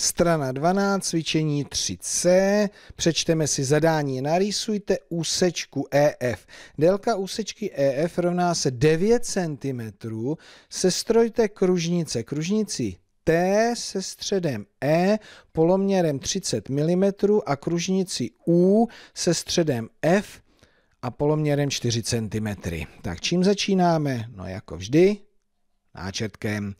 Strana 12, cvičení 3C, přečteme si zadání, narýsujte úsečku EF. Délka úsečky EF rovná se 9 cm, sestrojte kružnice. Kružnici T se středem E poloměrem 30 mm a kružnici U se středem F a poloměrem 4 cm. Tak čím začínáme? No jako vždy, náčetkem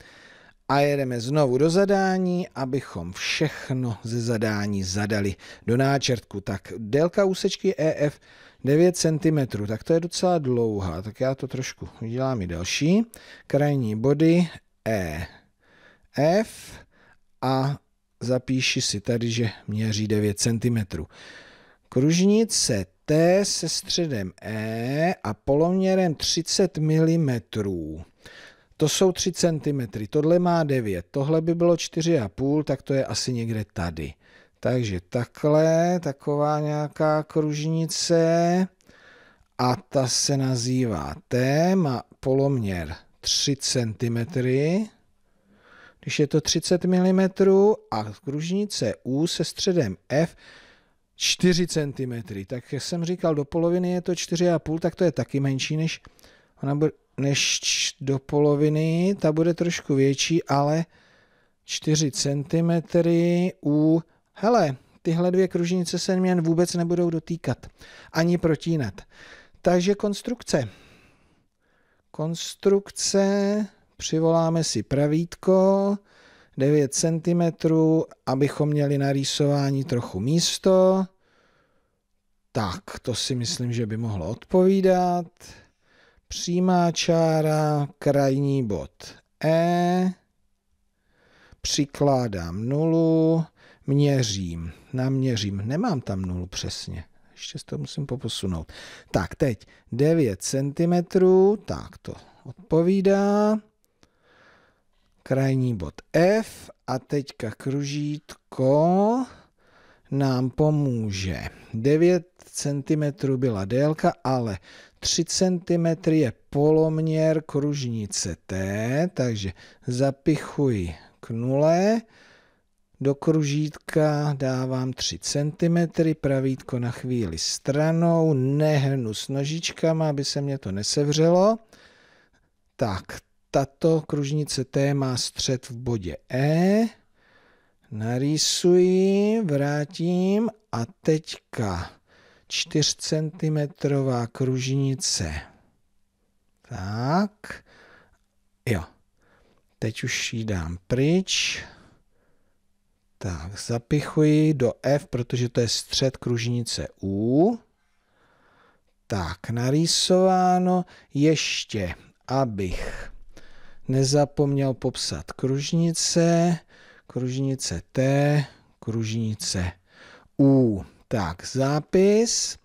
a jedeme znovu do zadání, abychom všechno ze zadání zadali do náčrtku. Tak délka úsečky EF 9 cm, tak to je docela dlouhá, tak já to trošku udělám i další. Krajní body E, F a zapíši si tady, že měří 9 cm. Kružnice T se středem E a poloměrem 30 mm. To jsou 3 cm, tohle má 9, tohle by bylo 4,5, tak to je asi někde tady. Takže takhle, taková nějaká kružnice a ta se nazývá T, má poloměr 3 cm, když je to 30 mm a kružnice U se středem F 4 cm. Tak jak jsem říkal, do poloviny je to 4,5, tak to je taky menší než ona bude, než do poloviny, ta bude trošku větší, ale 4 cm u... Hele, tyhle dvě kružnice se mě vůbec nebudou dotýkat, ani protínat. Takže konstrukce. Konstrukce, přivoláme si pravítko, 9 cm, abychom měli na rýsování trochu místo. Tak, to si myslím, že by mohlo odpovídat. Přímá čára, krajní bod E, přikládám nulu, měřím, naměřím, nemám tam nulu přesně, ještě to musím poposunout. Tak, teď 9 cm, tak to odpovídá. Krajní bod F a teďka kružítko nám pomůže. 9 cm byla délka, ale 3 cm je poloměr kružnice T, takže zapichuji k nule, do kružítka dávám 3 cm, pravítko na chvíli stranou, nehnu s nožičkama, aby se mě to nesevřelo. Tak, tato kružnice T má střed v bodě E, narýsuji, vrátím a teďka cm kružnice. Tak. Jo. Teď už ji dám pryč. Tak, zapichuji do F, protože to je střed kružnice U. Tak, narýsováno ještě, abych nezapomněl popsat kružnice, kružnice T, kružnice U. Tak, zápis.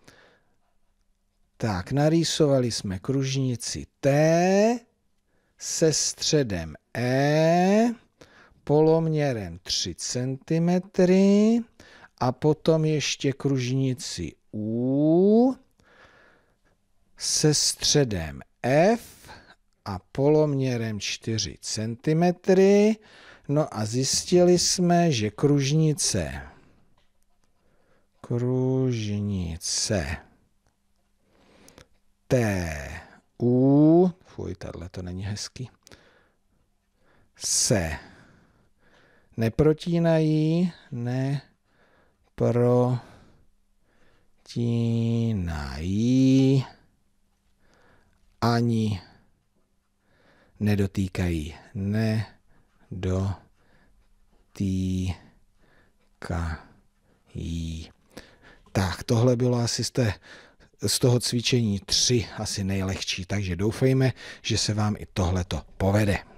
Tak, narýsovali jsme kružnici T se středem E, poloměrem 3 cm a potom ještě kružnici U se středem F a poloměrem 4 cm. No a zjistili jsme, že kružnice Kružnice. T. U. Fuj, tahle to není hezký. Se. Neprotínají. Ne. Pro. Tínají. Ani. Nedotýkají. Ne. Do. Tý. Ka. Jí. Tak, tohle bylo asi z, té, z toho cvičení tři asi nejlehčí, takže doufejme, že se vám i tohleto povede.